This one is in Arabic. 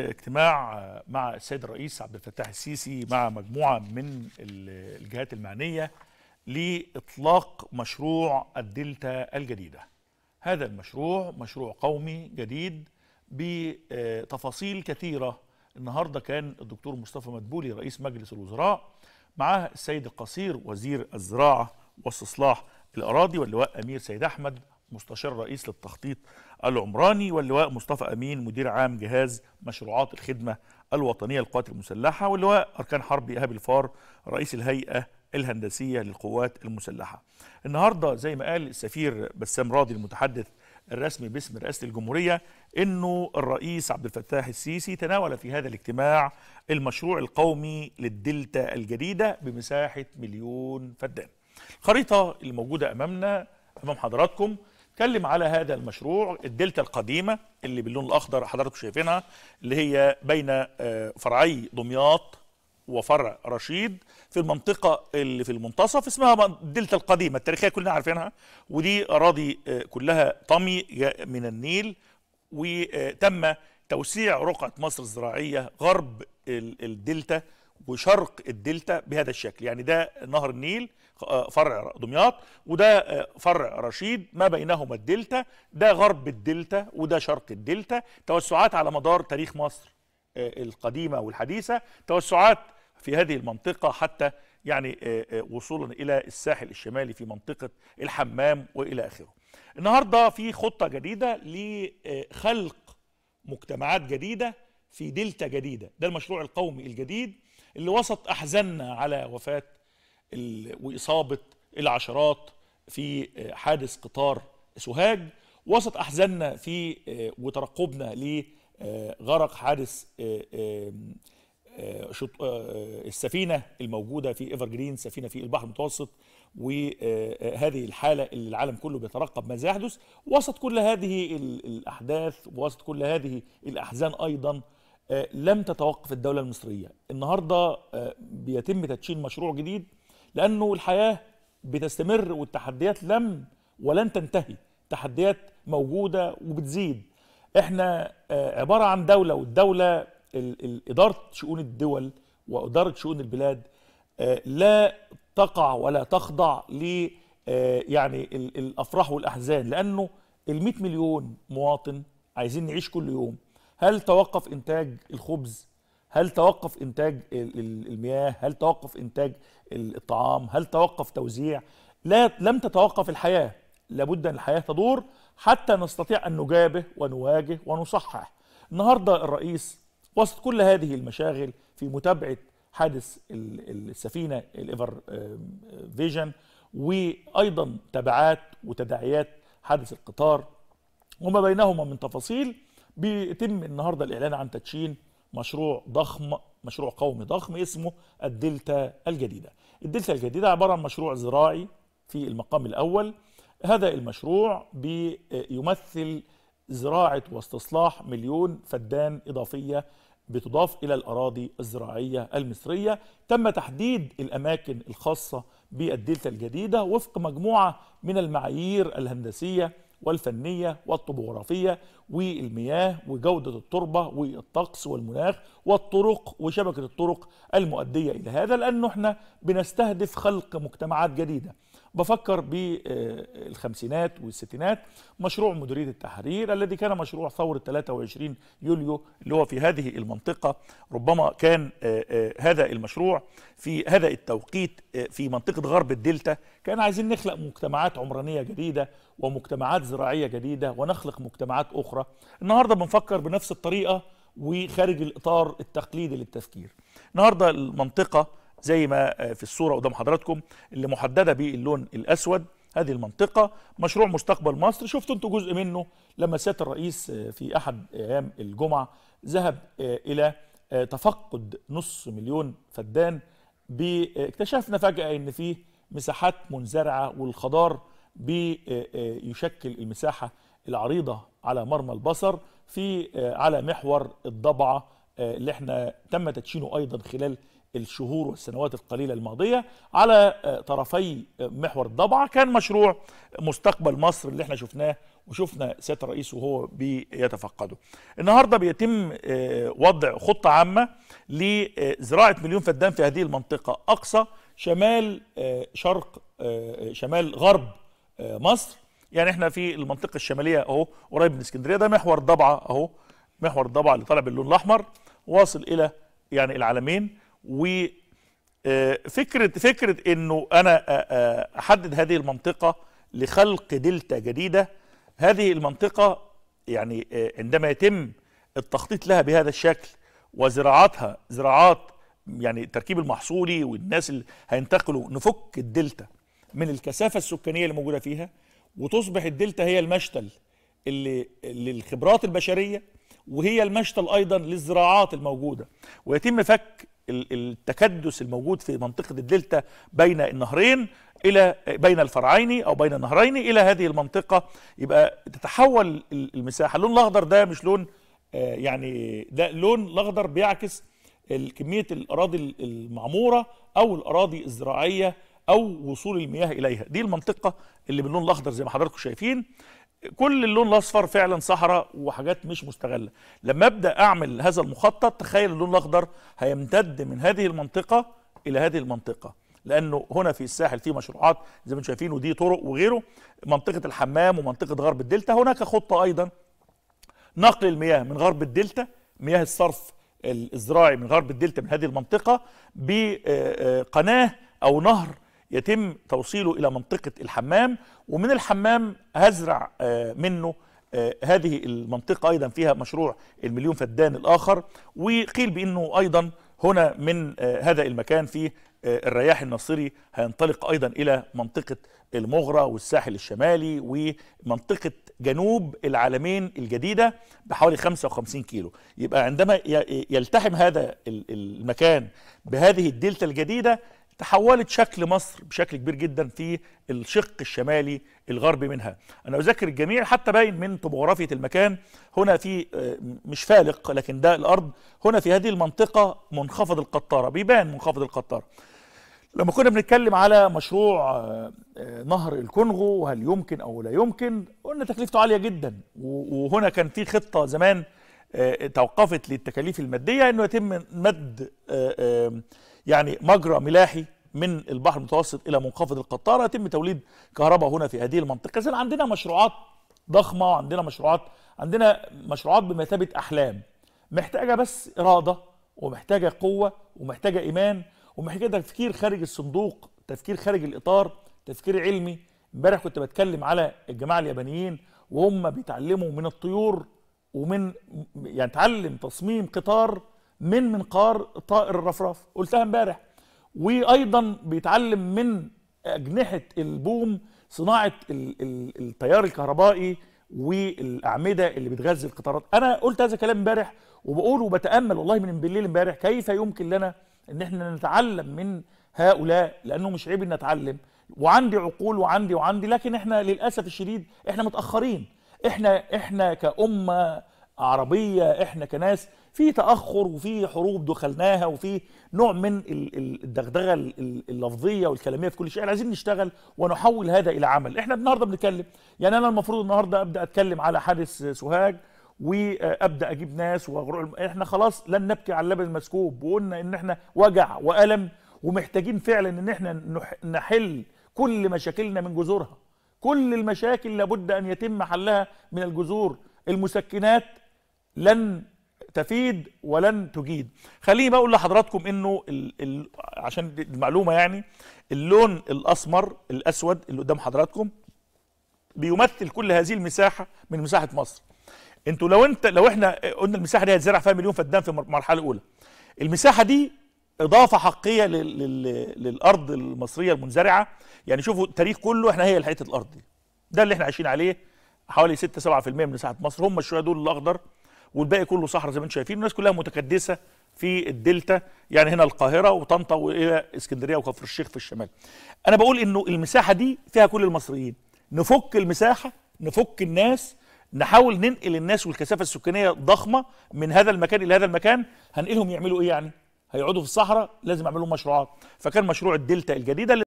اجتماع آه، مع السيد الرئيس عبد الفتاح السيسي مع مجموعه من الجهات المعنيه لاطلاق مشروع الدلتا الجديده. هذا المشروع مشروع قومي جديد بتفاصيل آه، كثيره. النهارده كان الدكتور مصطفى مدبولي رئيس مجلس الوزراء معاه السيد القصير وزير الزراعه واستصلاح الاراضي واللواء امير سيد احمد مستشار رئيس للتخطيط العمراني واللواء مصطفى امين مدير عام جهاز مشروعات الخدمه الوطنيه للقوات المسلحه واللواء اركان حربي ايهاب الفار رئيس الهيئه الهندسيه للقوات المسلحه. النهارده زي ما قال السفير بسام راضي المتحدث الرسمي باسم رئاسه الجمهوريه انه الرئيس عبد الفتاح السيسي تناول في هذا الاجتماع المشروع القومي للدلتا الجديده بمساحه مليون فدان. الخريطه اللي موجوده امامنا امام حضراتكم اتكلم على هذا المشروع الدلتا القديمه اللي باللون الاخضر حضراتكم شايفينها اللي هي بين آه، فرعي دمياط وفرع رشيد في المنطقه اللي في المنتصف اسمها الدلتا القديمه التاريخيه كلنا عارفينها ودي اراضي آه، كلها طمي من النيل وتم توسيع رقعه مصر الزراعيه غرب الدلتا وشرق الدلتا بهذا الشكل يعني ده نهر النيل فرع دمياط وده فرع رشيد ما بينهما الدلتا ده غرب الدلتا وده شرق الدلتا توسعات على مدار تاريخ مصر آه، القديمة والحديثة توسعات في هذه المنطقة حتى يعني آه، آه، وصولا إلى الساحل الشمالي في منطقة الحمام وإلى آخره النهاردة في خطة جديدة لخلق مجتمعات جديدة في دلتا جديدة ده المشروع القومي الجديد اللي وسط أحزننا على وفاة واصابه العشرات في آه، حادث قطار سوهاج وسط احزاننا في آه، وترقبنا لغرق آه، حادث السفينه الموجوده في ايفر جرين سفينه في البحر المتوسط وهذه الحاله اللي العالم كله بيترقب ماذا يحدث وسط كل هذه الاحداث وسط كل هذه الاحزان ايضا لم تتوقف الدوله المصريه النهارده بيتم تدشين مشروع جديد لانه الحياه بتستمر والتحديات لم ولن تنتهي تحديات موجوده وبتزيد احنا آه، عباره عن دوله والدوله اداره شؤون الدول واداره شؤون البلاد آه، لا تقع ولا تخضع ل آه، يعني الافراح والاحزان لانه ال 100 مليون مواطن عايزين نعيش كل يوم هل توقف انتاج الخبز هل توقف انتاج المياه هل توقف انتاج الطعام هل توقف توزيع لا لم تتوقف الحياه لابد ان الحياه تدور حتى نستطيع ان نجابه ونواجه ونصحح النهارده الرئيس وسط كل هذه المشاغل في متابعه حادث السفينه الايفر فيجن وايضا تبعات وتداعيات حادث القطار وما بينهما من تفاصيل بيتم النهارده الاعلان عن تدشين مشروع ضخم مشروع قومي ضخم اسمه الدلتا الجديدة الدلتا الجديدة عبارة عن مشروع زراعي في المقام الأول هذا المشروع بيمثل زراعة واستصلاح مليون فدان إضافية بتضاف إلى الأراضي الزراعية المصرية تم تحديد الأماكن الخاصة بالدلتا الجديدة وفق مجموعة من المعايير الهندسية والفنية والطبوغرافية والمياه وجودة التربة والطقس والمناخ والطرق وشبكة الطرق المؤدية إلى هذا لأنه احنا بنستهدف خلق مجتمعات جديدة بفكر بالخمسينات آه، والستينات مشروع مديرية التحرير الذي كان مشروع ثورة 23 يوليو اللي هو في هذه المنطقة ربما كان آه، آه، هذا المشروع في هذا التوقيت في منطقة غرب الدلتا كان عايزين نخلق مجتمعات عمرانية جديدة ومجتمعات زراعية جديدة ونخلق مجتمعات أخرى النهاردة بنفكر بنفس الطريقة وخارج الإطار التقليدي للتفكير النهاردة المنطقة زي ما آه، في الصورة قدام حضراتكم اللي محددة باللون الأسود هذه المنطقة مشروع مستقبل مصر شفتوا انتوا جزء منه لما سيادة الرئيس آه، في أحد أيام الجمعة ذهب آه، إلى تفقد نص مليون فدان اكتشفنا فجأة ان فيه مساحات منزرعة والخضار بيشكل المساحة العريضة على مرمى البصر في على محور الضبعة اللي احنا تم تدشينه ايضا خلال الشهور والسنوات القليلة الماضية على آه، طرفي آه، محور الضبعة كان مشروع مستقبل مصر اللي احنا شفناه وشفنا سيادة الرئيس وهو بيتفقده النهاردة بيتم آه، وضع خطة عامة لزراعة مليون فدان في هذه المنطقة أقصى شمال شرق شمال غرب مصر يعني احنا في المنطقة الشمالية اهو قريب من اسكندرية ده محور الضبعة اهو محور الضبعة اللي طالع باللون الأحمر واصل إلى يعني العالمين وفكره فكره انه انا احدد هذه المنطقه لخلق دلتا جديده هذه المنطقه يعني عندما يتم التخطيط لها بهذا الشكل وزراعتها زراعات يعني التركيب المحصولي والناس اللي هينتقلوا نفك الدلتا من الكثافه السكانيه اللي موجوده فيها وتصبح الدلتا هي المشتل اللي للخبرات البشريه وهي المشتل ايضا للزراعات الموجوده ويتم فك التكدس الموجود في منطقة الدلتا بين النهرين إلى بين الفرعين أو بين النهرين إلى هذه المنطقة يبقى تتحول المساحة اللون الأخضر ده مش لون آه، يعني ده لون الأخضر بيعكس كمية الأراضي المعمورة أو الأراضي الزراعية أو وصول المياه إليها دي المنطقة اللي باللون الأخضر زي ما حضراتكم شايفين كل اللون الاصفر فعلا صحراء وحاجات مش مستغله لما ابدا اعمل هذا المخطط تخيل اللون الاخضر هيمتد من هذه المنطقه الى هذه المنطقه لانه هنا في الساحل في مشروعات زي ما انتم شايفين ودي طرق وغيره منطقه الحمام ومنطقه غرب الدلتا هناك خطه ايضا نقل المياه من غرب الدلتا مياه الصرف الزراعي من غرب الدلتا من هذه المنطقه بقناه او نهر يتم توصيله إلى منطقة الحمام ومن الحمام هزرع آه، منه آه، هذه المنطقة أيضا فيها مشروع المليون فدان الآخر وقيل بأنه أيضا هنا من آه، هذا المكان في الرياح الناصري هينطلق أيضا إلى منطقة المغرى والساحل الشمالي ومنطقة جنوب العالمين الجديدة بحوالي 55 كيلو يبقى عندما يلتحم هذا المكان بهذه الدلتا الجديدة تحولت شكل مصر بشكل كبير جدا في الشق الشمالي الغربي منها انا اذكر الجميع حتى باين من طبوغرافيه المكان هنا في آه، مش فالق لكن ده الارض هنا في هذه المنطقه منخفض القطاره بيبان منخفض القطاره لما كنا بنتكلم على مشروع آه، آه، نهر الكونغو وهل يمكن او لا يمكن قلنا تكلفته عاليه جدا وهنا كان في خطه زمان توقفت للتكاليف الماديه انه يتم مد يعني مجرى ملاحي من البحر المتوسط الى منخفض القطاره يتم توليد كهرباء هنا في هذه المنطقه اذا عندنا مشروعات ضخمه وعندنا مشروعات عندنا مشروعات بمثابه احلام محتاجه بس اراده ومحتاجه قوه ومحتاجه ايمان ومحتاجه تفكير خارج الصندوق تفكير خارج الاطار تفكير علمي امبارح كنت بتكلم على الجماعه اليابانيين وهم بيتعلموا من الطيور ومن يعني تعلم تصميم قطار من منقار طائر الرفراف قلتها امبارح وايضا بيتعلم من اجنحه البوم صناعه التيار الكهربائي والاعمده اللي بتغذي القطارات انا قلت هذا الكلام امبارح وبقول وبتامل والله من بالليل امبارح كيف يمكن لنا ان احنا نتعلم من هؤلاء لانه مش عيب ان نتعلم وعندي عقول وعندي وعندي لكن احنا للاسف الشديد احنا متاخرين احنا احنا كامه عربية احنا كناس في تأخر وفي حروب دخلناها وفي نوع من الدغدغة اللفظية والكلامية في كل شيء احنا عايزين نشتغل ونحول هذا إلى عمل احنا النهاردة بنتكلم يعني أنا المفروض النهاردة أبدأ أتكلم على حادث سوهاج وابدا اجيب ناس واغرق احنا خلاص لن نبكي على اللبن المسكوب وقلنا ان احنا وجع والم ومحتاجين فعلا ان احنا نحل كل مشاكلنا من جذورها كل المشاكل لابد ان يتم حلها من الجذور المسكنات لن تفيد ولن تجيد خليني بقول لحضراتكم انه الـ الـ عشان المعلومه يعني اللون الاسمر الاسود اللي قدام حضراتكم بيمثل كل هذه المساحه من مساحه مصر انتوا لو انت لو احنا قلنا المساحه دي هتزرع فيها مليون فدان في المرحله الاولى المساحه دي اضافه حقيقيه للارض المصريه المنزرعه يعني شوفوا التاريخ كله احنا هي حته الارض دي ده اللي احنا عايشين عليه حوالي 6 7% من مساحه مصر هم الشويه دول الاخضر والباقي كله صحراء زي ما انتم شايفين الناس كلها متكدسه في الدلتا يعني هنا القاهره وطنطا والى اسكندريه وكفر الشيخ في الشمال انا بقول انه المساحه دي فيها كل المصريين نفك المساحه نفك الناس نحاول ننقل الناس والكثافه السكانيه ضخمه من هذا المكان الى هذا المكان هنقلهم يعملوا ايه يعني هيقعدوا في الصحراء لازم اعملوا لهم مشروعات فكان مشروع الدلتا الجديده